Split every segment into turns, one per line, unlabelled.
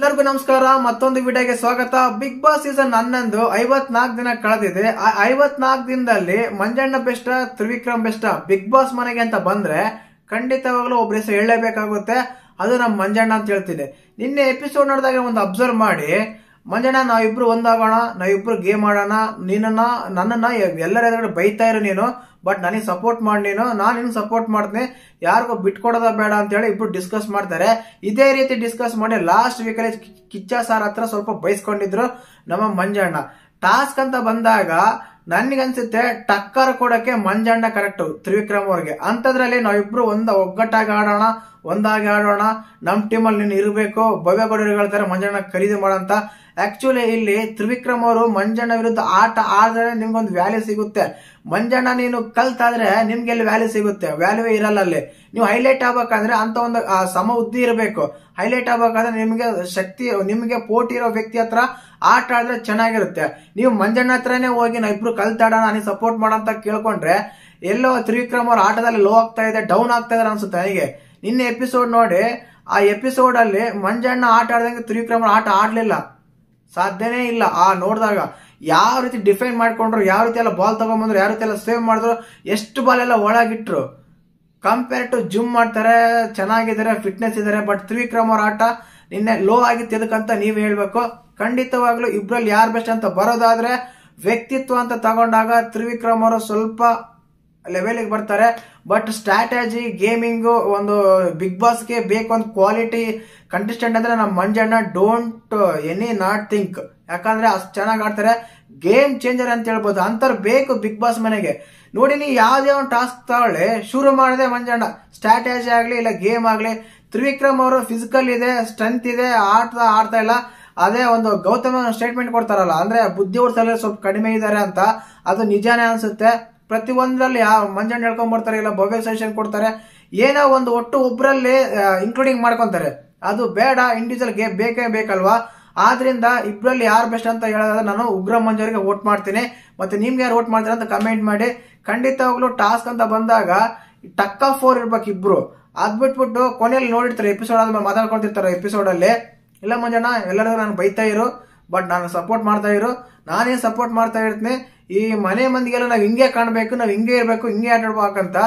ಎಲ್ಲರಿಗೂ ನಮಸ್ಕಾರ ಮತ್ತೊಂದು ವಿಡಿಯೋಗೆ ಸ್ವಾಗತ ಬಿಗ್ ಬಾಸ್ ಸೀಸನ್ ಹನ್ನೊಂದು ಐವತ್ನಾಲ್ಕು ದಿನ ಕಳೆದಿದೆ ಆ ಐವತ್ನಾಲ್ಕು ದಿನದಲ್ಲಿ Manjanna best Trivikram best big boss ಮನೆಗೆ ಅಂತ ಬಂದ್ರೆ ಖಂಡಿತವಾಗ್ಲೂ ಒಬ್ಬರ ಹೆಸರು ಹೇಳಲೇಬೇಕಾಗುತ್ತೆ ಅದು ನಮ್ಮ ಮಂಜಣ್ಣ ಅಂತ ಹೇಳ್ತಿದೆ ನಿನ್ನೆ ಎಪಿಸೋಡ್ ನೋಡಿದಾಗ ಒಂದು ಅಬ್ಸರ್ವ್ ಮಾಡಿ ಮಂಜಣ್ಣ ನಾವಿಬ್ರು ಒಂದಾಗೋಣ ನಾವಿಬ್ರು ಗೇಮ್ ಆಡೋಣ ನೀನನ್ನ ನನ್ನನ್ನ ಎಲ್ಲರ ಎದುರುಗಡೆ ಬೈತಾ ಇರೋ ನೀನು ಬಟ್ ನನಗೆ ಸಪೋರ್ಟ್ ಮಾಡಿ ನೀನು ನಾನು ನಿನ್ ಸಪೋರ್ಟ್ ಮಾಡ್ತೀನಿ ಯಾರಿಗೂ ಬಿಟ್ಕೊಡೋದ ಬೇಡ ಅಂತ ಹೇಳಿ ಇಬ್ರು ಡಿಸ್ಕಸ್ ಮಾಡ್ತಾರೆ ಇದೇ ರೀತಿ ಡಿಸ್ಕಸ್ ಮಾಡಿ ಲಾಸ್ಟ್ ವೀಕಲ್ಲಿ ಕಿಚ್ಚ ಸಾರ್ ಹತ್ರ ಸ್ವಲ್ಪ ಬೈಸ್ಕೊಂಡಿದ್ರು ನಮ್ಮ ಮಂಜಣ್ಣ ಟಾಸ್ಕ್ ಅಂತ ಬಂದಾಗ ನನಗನ್ಸುತ್ತೆ ಟಕ್ಕರ್ ಕೊಡಕ್ಕೆ ಮಂಜಣ್ಣ ಕರೆಕ್ಟ್ ತ್ರಿವಿಕ್ರಮ್ ಅವ್ರಿಗೆ ಅಂತದ್ರಲ್ಲಿ ನಾವಿಬ್ರು ಒಂದ ಒಗ್ಗಟ್ಟಾಗಿ ಆಡೋಣ ಒಂದಾಗಿ ಆಡೋಣ ನಮ್ಮ ಟೀಮಲ್ಲಿ ನೀನು ಇರಬೇಕು ಭವ್ಯ ಗೌಡರು ಹೇಳ್ತಾರೆ ಮಂಜಣ್ಣ ಖರೀದಿ ಮಾಡೋಂತ ಆಕ್ಚುಲಿ ಇಲ್ಲಿ ತ್ರಿವಿಕ್ರಮ್ ಅವರು ಮಂಜಣ್ಣ ವಿರುದ್ಧ ಆಟ ಆಡಿದ್ರೆ ನಿಮ್ಗೊಂದು ವ್ಯಾಲ್ಯೂ ಸಿಗುತ್ತೆ ಮಂಜಣ್ಣ ನೀನು ಕಲ್ತಾದ್ರೆ ನಿಮ್ಗೆ ಇಲ್ಲಿ ವ್ಯಾಲ್ಯೂ ಸಿಗುತ್ತೆ ವ್ಯಾಲ್ಯೂ ಇರಲ್ಲ ಅಲ್ಲಿ ನೀವು ಹೈಲೈಟ್ ಆಗ್ಬೇಕಂದ್ರೆ ಅಂತ ಒಂದು ಸಮ ಉದ್ದಿ ಇರಬೇಕು ಹೈಲೈಟ್ ಆಗ್ಬೇಕಂದ್ರೆ ನಿಮಗೆ ಶಕ್ತಿ ನಿಮಗೆ ಪೋಟಿ ಇರೋ ವ್ಯಕ್ತಿ ಹತ್ರ ಆಟ ಆಡಿದ್ರೆ ಚೆನ್ನಾಗಿರುತ್ತೆ ನೀವು ಮಂಜಣ್ಣ ಹತ್ರನೇ ಹೋಗಿ ನಾ ಇಬ್ರು ಕಲ್ತಾಡೋಣ ನೀನು ಸಪೋರ್ಟ್ ಮಾಡೋ ಅಂತ ಕೇಳ್ಕೊಂಡ್ರೆ ಎಲ್ಲೋ ತ್ರಿವಿಕ್ರಮ್ ಅವ್ರ ಆಟದಲ್ಲಿ ಲೋ ಆಗ್ತಾ ಇದೆ ಡೌನ್ ಆಗ್ತಾ ಇದಾರೆ ಅನ್ಸುತ್ತೆ ನನಗೆ ನಿನ್ನೆ ಎಪಿಸೋಡ್ ನೋಡಿ ಆ ಎಪಿಸೋಡ್ ಅಲ್ಲಿ ಮಂಜಣ್ಣ ಆಟ ಆಡದಂಗೆ ತ್ರಿವಿಕ್ರಮ ಆಟ ಆಡ್ಲಿಲ್ಲ ಸಾಧ್ಯನೇ ಇಲ್ಲ ಆ ನೋಡಿದಾಗ ಯಾವ ರೀತಿ ಡಿಫೈನ್ ಮಾಡ್ಕೊಂಡ್ರು ಯಾವ ರೀತಿ ಎಲ್ಲ ಬಾಲ್ ತಗೊಂಬಂದ್ರು ಯಾವ ರೀತಿ ಎಲ್ಲ ಸೇವ್ ಮಾಡಿದ್ರು ಎಷ್ಟು ಬಾಲ್ ಎಲ್ಲ ಒಳಗಿಟ್ರು ಕಂಪೇರ್ ಟು ಜಿಮ್ ಮಾಡ್ತಾರೆ ಚೆನ್ನಾಗಿದ್ದಾರೆ ಫಿಟ್ನೆಸ್ ಇದಾರೆ ಬಟ್ ತ್ರಿವಿಕ್ರಮ್ ಅವ್ರ ಆಟ ನಿನ್ನೆ ಲೋ ಆಗಿತ್ತು ಎದಕ್ಕಂತ ನೀವು ಹೇಳ್ಬೇಕು ಖಂಡಿತವಾಗ್ಲೂ ಇಬ್ರಲ್ಲಿ ಯಾರು ಬೆಸ್ಟ್ ಅಂತ ಬರೋದಾದ್ರೆ ವ್ಯಕ್ತಿತ್ವ ಅಂತ ತಗೊಂಡಾಗ ತ್ರಿವಿಕ್ರಮ ಅವರು ಸ್ವಲ್ಪ ಲೆವೆಲಿಗೆ ಬರ್ತಾರೆ ಬಟ್ ಸ್ಟ್ರಾಟಜಿ ಗೇಮಿಂಗ್ ಒಂದು ಬಿಗ್ ಬಾಸ್ಗೆ ಬೇಕು ಒಂದು ಕ್ವಾಲಿಟಿ ಕಂಟೆಸ್ಟೆಂಟ್ ಅಂದ್ರೆ ನಮ್ಮ Manjanna don't any not think ಯಾಕಂದ್ರೆ ಅಷ್ಟು ಚೆನ್ನಾಗಿ ಆಡ್ತಾರೆ ಗೇಮ್ ಚೇಂಜರ್ ಅಂತ ಹೇಳ್ಬೋದು ಅಂತರ್ ಬೇಕು ಬಿಗ್ ಬಾಸ್ ಮನೆಗೆ ನೋಡಿ ನೀವು ಯಾವುದೇ ಒಂದು ಟಾಸ್ಕ್ ತಗೊಳ್ಳಿ ಶುರು ಮಾಡಿದೆ ಮಂಜಣ್ಣ ಸ್ಟ್ರಾಟಜಿ ಆಗಲಿ ಇಲ್ಲ ಗೇಮ್ ಆಗಲಿ ತ್ರಿವಿಕ್ರಮ್ ಅವರು ಫಿಸಿಕಲ್ ಇದೆ ಸ್ಟ್ರೆಂತ್ ಇದೆ ಆಡ್ತಾ ಆಡ್ತಾ ಇಲ್ಲ ಅದೇ ಒಂದು ಗೌತಮ ಸ್ಟೇಟ್ಮೆಂಟ್ ಕೊಡ್ತಾರಲ್ಲ ಅಂದ್ರೆ ಬುದ್ಧಿ ಸ್ವಲ್ಪ ಕಡಿಮೆ ಇದ್ದಾರೆ ಅಂತ ಅದು ನಿಜಾನೇ ಅನ್ಸುತ್ತೆ ಪ್ರತಿಯೊಂದರಲ್ಲಿ ಯಾವ ಮಂಜಣ್ಣ ಹೇಳ್ಕೊಂಡ್ ಬರ್ತಾರೆ ಇಲ್ಲ ಭವ್ಯ ಸೆಷನ್ ಕೊಡ್ತಾರೆ ಏನೋ ಒಂದು ಒಟ್ಟು ಒಬ್ಬರಲ್ಲಿ ಇನ್ಕ್ಲೂಡಿಂಗ್ ಮಾಡ್ಕೊಂತಾರೆ ಅದು ಬೇಡ ಇಂಡಿವಿಜುವಲ್ಗೆ ಬೇಕೇ ಬೇಕಲ್ವಾ ಆದ್ರಿಂದ ಇಬ್ಬರಲ್ಲಿ ಯಾರು ಬೆಸ್ಟ್ ಅಂತ ಹೇಳೋದಾದ್ರೆ ನಾನು ಉಗ್ರ ಮಂಜೂರಿಗೆ ವೋಟ್ ಮಾಡ್ತೀನಿ ಮತ್ತೆ ನಿಮ್ಗೆ ಯಾರು ವೋಟ್ ಮಾಡ್ತೀರಾ ಅಂತ ಕಮೆಂಟ್ ಮಾಡಿ ಖಂಡಿತವಾಗ್ಲೂ ಟಾಸ್ಕ್ ಅಂತ ಬಂದಾಗ ಟಕ್ ಫೋರ್ ಇರ್ಬೇಕು ಇಬ್ರು ಅದ್ ಕೊನೆಯಲ್ಲಿ ನೋಡಿರ್ತಾರೆ ಎಪಿಸೋಡ್ ಆದ್ಮೇಲೆ ಮಾತಾಡ್ಕೊತಿರ್ತಾರೆ ಎಪಿಸೋಡ್ ಅಲ್ಲಿ ಇಲ್ಲ ಮಂಜಣ್ಣ ಎಲ್ಲರಿಗೂ ನಾನು ಬೈತಾ ಇರು ಬಟ್ ನಾನು ಸಪೋರ್ಟ್ ಮಾಡ್ತಾ ಇರು ನಾನೇ ಸಪೋರ್ಟ್ ಮಾಡ್ತಾ ಇರ್ತೀನಿ ಈ ಮನೆ ಮಂದಿಗೆಲ್ಲ ನಾವ್ ಹಿಂಗೆ ಕಾಣ್ಬೇಕು ನಾವ್ ಹಿಂಗೆ ಇರ್ಬೇಕು ಹಿಂಗೆ ಆಟಾಡ್ಬೇಕಂತ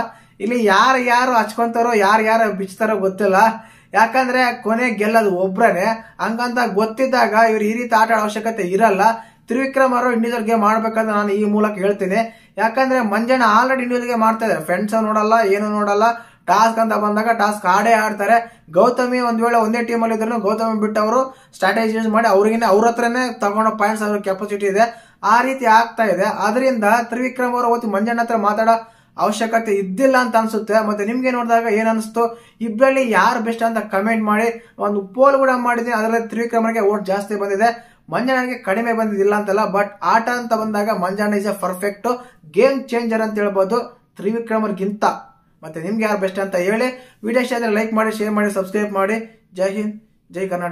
ಇಲ್ಲಿ ಯಾರು ಯಾರು ಹಚ್ಕೊಂತಾರೋ ಯಾರು ಯಾರು ಬಿಚ್ತಾರೋ ಗೊತ್ತಿಲ್ಲ ಯಾಕಂದ್ರೆ ಕೊನೆ ಗೆಲ್ಲೋದು ಒಬ್ರೇ ಹಂಗಂತ ಗೊತ್ತಿದ್ದಾಗ ಇವ್ರು ಈ ರೀತಿ ಆಟ ಆಡೋ ಅವಶ್ಯಕತೆ ಇರಲ್ಲ ತ್ರಿವಿಕ್ರಮ್ ಅವರು ಇಂಡಿವಿಜುವಲ್ ಗೇಮ್ ಮಾಡ್ಬೇಕಂತ ನಾನು ಈ ಮೂಲಕ ಹೇಳ್ತೀನಿ ಯಾಕಂದ್ರೆ ಮಂಜಣ್ಣ ಆಲ್ರೆಡಿ ಇಂಡಿವಿಜುವಲ್ ಗೇಮ್ ಮಾಡ್ತಾ ಇದ್ದಾರೆ ಫ್ರೆಂಡ್ಸ್ ನೋಡಲ್ಲ ಏನು ನೋಡಲ್ಲ ಟಾಸ್ಕ್ ಅಂತ ಬಂದಾಗ ಟಾಸ್ಕ್ ಆಡೇ ಆಡ್ತಾರೆ ಗೌತಮಿ ಒಂದ್ ವೇಳೆ ಒಂದೇ ಅಲ್ಲಿ ಇದ್ರು ಗೌತಮಿ ಬಿಟ್ಟು ಅವರು ಯೂಸ್ ಮಾಡಿ ಅವ್ರಿಗಿನ ಅವ್ರ ಹತ್ರನೇ ತಗೊಂಡ್ ಪಾಯಿಂಟ್ಸ್ ಅವ್ರ ಕೆಪಾಸಿಟಿ ಇದೆ ಆ ರೀತಿ ಆಗ್ತಾ ಇದೆ ಅದರಿಂದ ತ್ರಿವಿಕ್ರಮ್ ಅವರು ಅವತ್ತು ಮಂಜಣ್ಣ ಹತ್ರ ಮಾತಾಡೋ ಅವಶ್ಯಕತೆ ಇದ್ದಿಲ್ಲ ಅಂತ ಅನ್ಸುತ್ತೆ ಮತ್ತೆ ನಿಮ್ಗೆ ನೋಡಿದಾಗ ಏನ್ ಅನಿಸ್ತು ಇಬ್ಬರಲ್ಲಿ ಯಾರು ಬೆಸ್ಟ್ ಅಂತ ಕಮೆಂಟ್ ಮಾಡಿ ಒಂದು ಪೋಲ್ ಕೂಡ ಮಾಡಿದ್ದೀನಿ ಅದರಲ್ಲಿ ತ್ರಿವಿಕ್ರಮರಿಗೆ ಓಟ್ ಜಾಸ್ತಿ ಬಂದಿದೆ ಮಂಜಣ್ಣನಿಗೆ ಕಡಿಮೆ ಬಂದಿದ್ದಿಲ್ಲ ಅಂತಲ್ಲ ಬಟ್ ಆಟ ಅಂತ ಬಂದಾಗ Manjanna is a perfect game changer ಅಂತ ಹೇಳ್ಬೋದು ತ್ರಿವಿಕ್ರಮರ್ಗಿಂತ ಮತ್ತೆ ನಿಮ್ಗೆ ಯಾರು ಬೆಸ್ಟ್ ಅಂತ ಹೇಳಿ ವಿಡಿಯೋ ಇಷ್ಟ ಆದರೆ ಲೈಕ್ ಮಾಡಿ ಶೇರ್ ಮಾಡಿ ಸಬ್ಸ್ಕ್ರೈಬ್ ಮಾಡಿ ಜೈ ಹಿಂದ್ ಜೈ ಕರ್ನಾಟಕ